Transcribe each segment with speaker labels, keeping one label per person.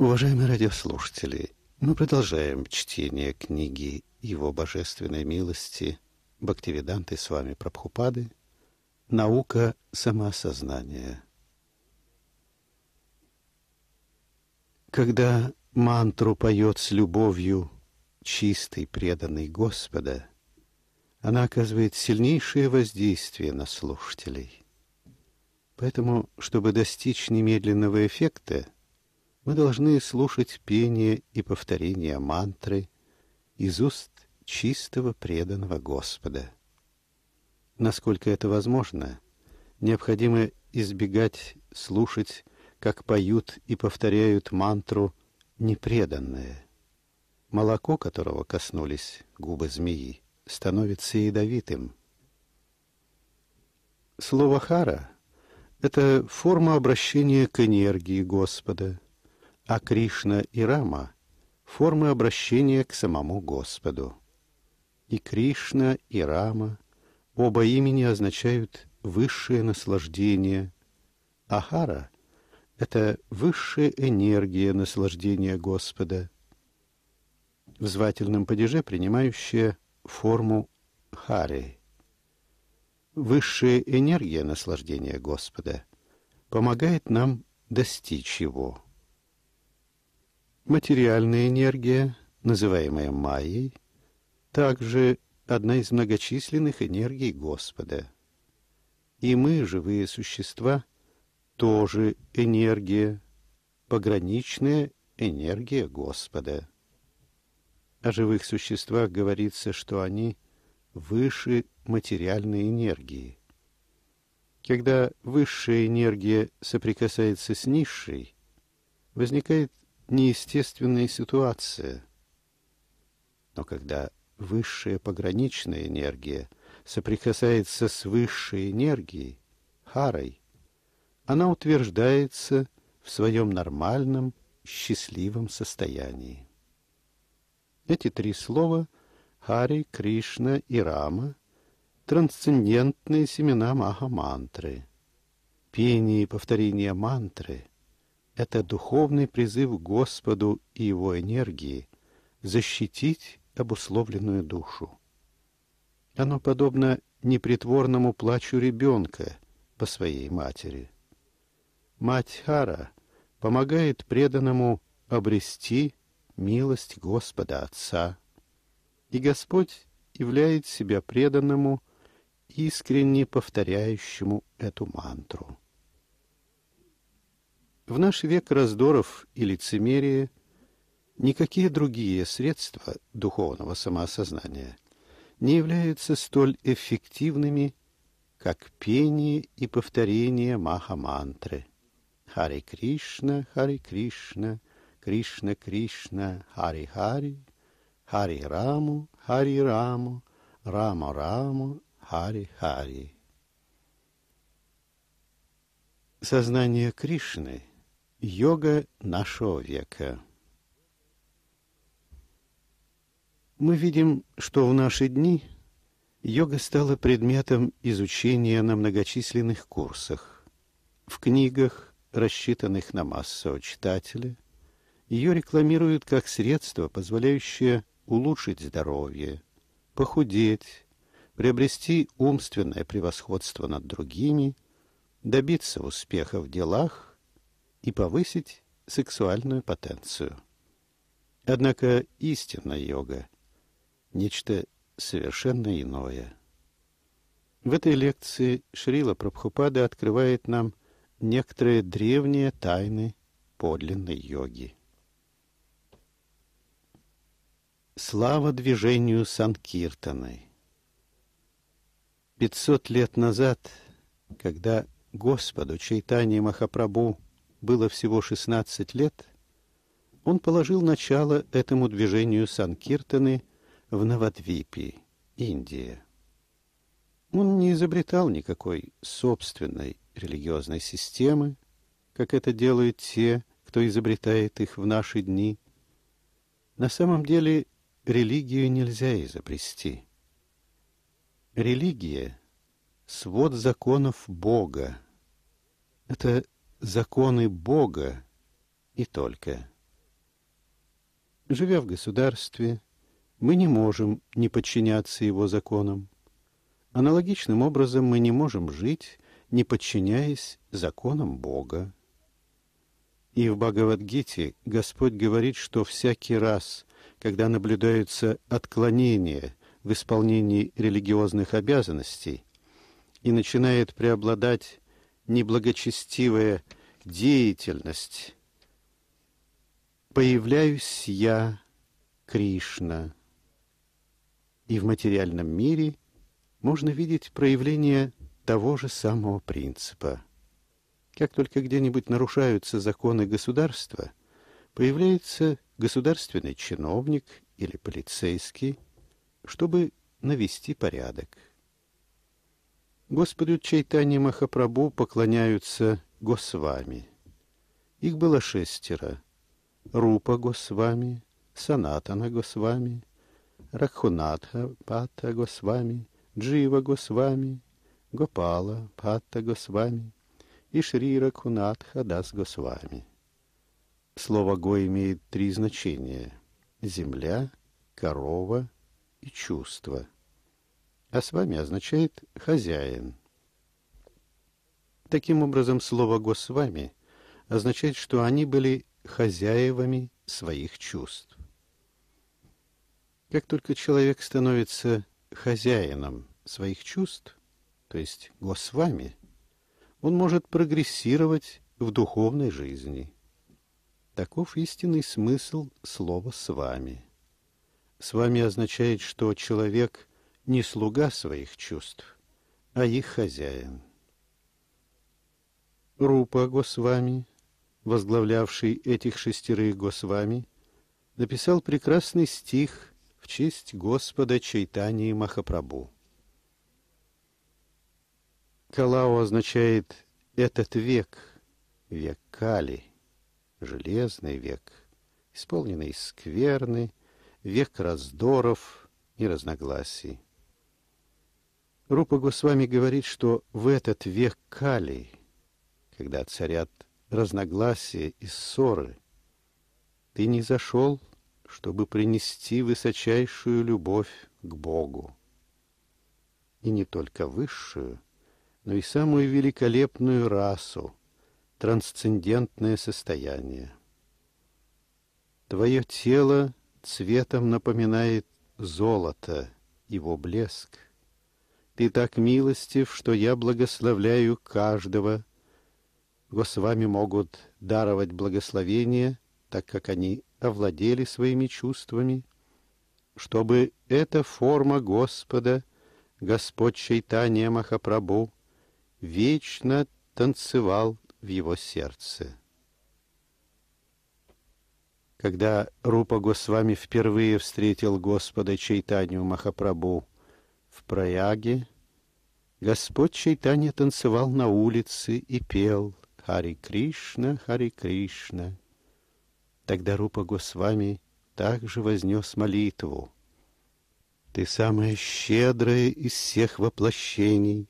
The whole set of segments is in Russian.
Speaker 1: Уважаемые радиослушатели, мы продолжаем чтение книги Его Божественной Милости Бхактивиданты с вами Прабхупады «Наука самоосознания». Когда мантру поет с любовью чистый преданный Господа, она оказывает сильнейшее воздействие на слушателей. Поэтому, чтобы достичь немедленного эффекта – мы должны слушать пение и повторение мантры из уст чистого преданного Господа. Насколько это возможно, необходимо избегать слушать, как поют и повторяют мантру непреданное. Молоко, которого коснулись губы змеи, становится ядовитым. Слово «хара» — это форма обращения к энергии Господа — а Кришна и Рама — формы обращения к самому Господу. И Кришна, и Рама — оба имени означают высшее наслаждение. Ахара — это высшая энергия наслаждения Господа. В звательном падеже принимающая форму Хари. Высшая энергия наслаждения Господа помогает нам достичь его. Материальная энергия, называемая майей, также одна из многочисленных энергий Господа. И мы, живые существа, тоже энергия, пограничная энергия Господа. О живых существах говорится, что они выше материальной энергии. Когда высшая энергия соприкасается с низшей, возникает неестественная ситуация. Но когда высшая пограничная энергия соприкасается с высшей энергией, харой, она утверждается в своем нормальном, счастливом состоянии. Эти три слова – Хари, Кришна и Рама – трансцендентные семена Маха-мантры. Пение и повторение мантры это духовный призыв Господу и его энергии защитить обусловленную душу. Оно подобно непритворному плачу ребенка по своей матери. Мать Хара помогает преданному обрести милость Господа Отца. И Господь являет себя преданному, искренне повторяющему эту мантру. В наш век раздоров и лицемерия никакие другие средства духовного самоосознания не являются столь эффективными, как пение и повторение маха-мантры. Хари Кришна, Хари Кришна, Кришна Кришна, Хари Хари, Хари Раму, Хари Раму, Рама Раму, Хари Хари. Сознание Кришны – Йога нашего века. Мы видим, что в наши дни йога стала предметом изучения на многочисленных курсах. В книгах, рассчитанных на массового читателя, ее рекламируют как средство, позволяющее улучшить здоровье, похудеть, приобрести умственное превосходство над другими, добиться успеха в делах и повысить сексуальную потенцию. Однако истинная йога – нечто совершенно иное. В этой лекции Шрила Прабхупада открывает нам некоторые древние тайны подлинной йоги. Слава движению Санкиртаны. Пятьсот лет назад, когда Господу Чайтани Махапрабху было всего 16 лет, он положил начало этому движению Санкиртаны в Навадвипе, Индия. Он не изобретал никакой собственной религиозной системы, как это делают те, кто изобретает их в наши дни. На самом деле религию нельзя изобрести. Религия — свод законов Бога. Это законы Бога и только. Живя в государстве, мы не можем не подчиняться его законам. Аналогичным образом мы не можем жить, не подчиняясь законам Бога. И в Бхагавадгите Господь говорит, что всякий раз, когда наблюдаются отклонения в исполнении религиозных обязанностей и начинает преобладать неблагочестивая деятельность. Появляюсь я, Кришна. И в материальном мире можно видеть проявление того же самого принципа. Как только где-нибудь нарушаются законы государства, появляется государственный чиновник или полицейский, чтобы навести порядок. Господу Чайтани Махапрабху поклоняются Госвами. Их было шестеро. Рупа Госвами, Санатана Госвами, Рахунатха Патта Госвами, Джива Госвами, Гопала Патта Госвами и Шри Ракунатха Дас Госвами. Слово «го» имеет три значения – земля, корова и чувство – а с вами означает «хозяин». Таким образом, слово с вами означает, что они были хозяевами своих чувств. Как только человек становится хозяином своих чувств, то есть с вами, он может прогрессировать в духовной жизни. Таков истинный смысл слова «с вами». «С вами» означает, что человек – не слуга своих чувств, а их хозяин. Рупа Госвами, возглавлявший этих шестерых Госвами, написал прекрасный стих в честь Господа Чайтании Махапрабу. Калау означает «этот век», век Кали, железный век, исполненный скверны, век раздоров и разногласий. Рупа Госвами говорит, что в этот век Кали, когда царят разногласия и ссоры, ты не зашел, чтобы принести высочайшую любовь к Богу. И не только высшую, но и самую великолепную расу, трансцендентное состояние. Твое тело цветом напоминает золото, его блеск — ты так милостив, что я благословляю каждого. Госвами могут даровать благословение, так как они овладели своими чувствами, чтобы эта форма Господа, Господь Чайтания Махапрабху, вечно танцевал в его сердце. Когда Рупа Госвами впервые встретил Господа Чайтанию Махапрабху в Праяге, Господь Чайтанья танцевал на улице и пел «Хари Кришна, Хари Кришна». Тогда Рупа Госвами также вознес молитву. «Ты самое щедрое из всех воплощений,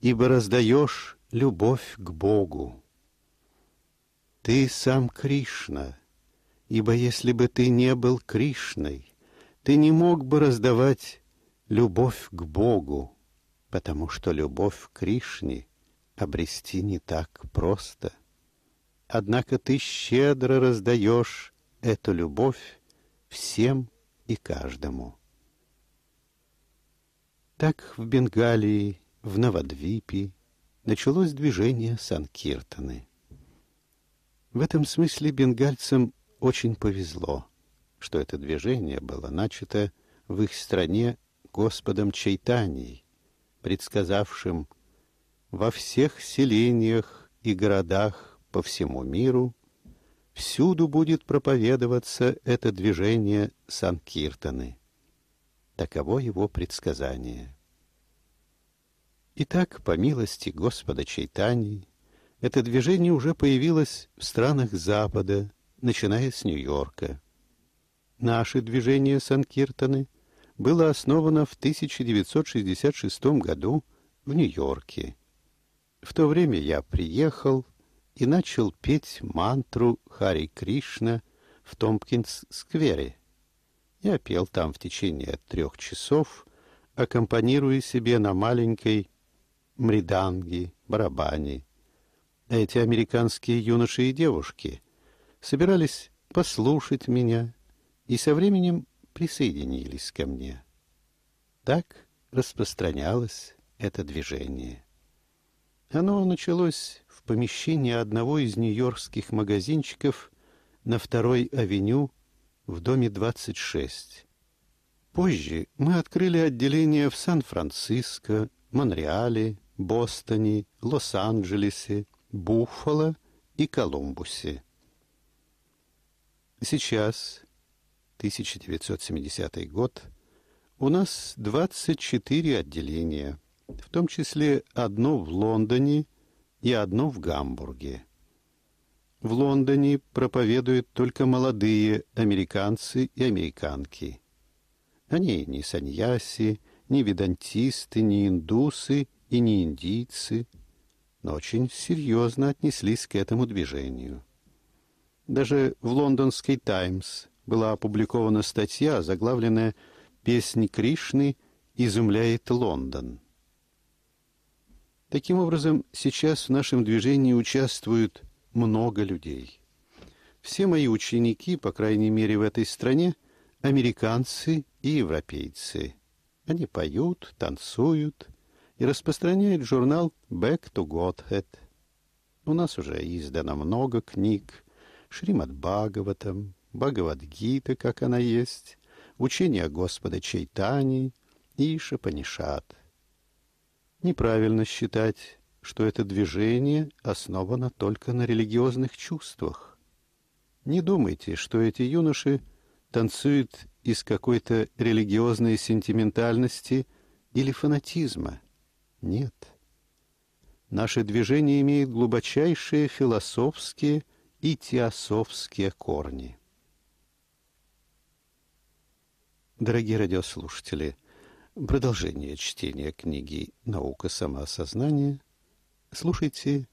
Speaker 1: ибо раздаешь любовь к Богу. Ты сам Кришна, ибо если бы ты не был Кришной, ты не мог бы раздавать любовь к Богу, потому что любовь к Кришне обрести не так просто. Однако ты щедро раздаешь эту любовь всем и каждому. Так в Бенгалии, в Навадвипе началось движение Санкиртаны. В этом смысле бенгальцам очень повезло, что это движение было начато в их стране Господом Чайтаней, предсказавшим во всех селениях и городах по всему миру всюду будет проповедоваться это движение Санкиртаны. Таково его предсказание. Итак, по милости Господа Чайтани, это движение уже появилось в странах Запада, начиная с Нью-Йорка. Наши движение Санкиртаны было основано в 1966 году в Нью-Йорке. В то время я приехал и начал петь мантру Хари Кришна в Томпкинс-сквере. Я пел там в течение трех часов, аккомпанируя себе на маленькой мриданге, барабане. Эти американские юноши и девушки собирались послушать меня и со временем присоединились ко мне. Так распространялось это движение. Оно началось в помещении одного из нью-йоркских магазинчиков на второй авеню в доме 26. Позже мы открыли отделение в Сан-Франциско, Монреале, Бостоне, Лос-Анджелесе, Буффало и Колумбусе. Сейчас 1970 год, у нас 24 отделения, в том числе одно в Лондоне и одно в Гамбурге. В Лондоне проповедуют только молодые американцы и американки. Они не саньяси, не ведантисты, не индусы и не индийцы, но очень серьезно отнеслись к этому движению. Даже в лондонский «Таймс» была опубликована статья, заглавленная «Песнь Кришны изумляет Лондон». Таким образом, сейчас в нашем движении участвует много людей. Все мои ученики, по крайней мере в этой стране, американцы и европейцы. Они поют, танцуют и распространяют журнал «Back to Godhead». У нас уже издано много книг, Шримад Бхагаватам, Бхагавадгиты, как она есть, учение Господа Чайтани и Шапанишат. Неправильно считать, что это движение основано только на религиозных чувствах. Не думайте, что эти юноши танцуют из какой-то религиозной сентиментальности или фанатизма. Нет. Наше движение имеет глубочайшие философские и теософские корни. Дорогие радиослушатели, продолжение чтения книги «Наука самосознания». слушайте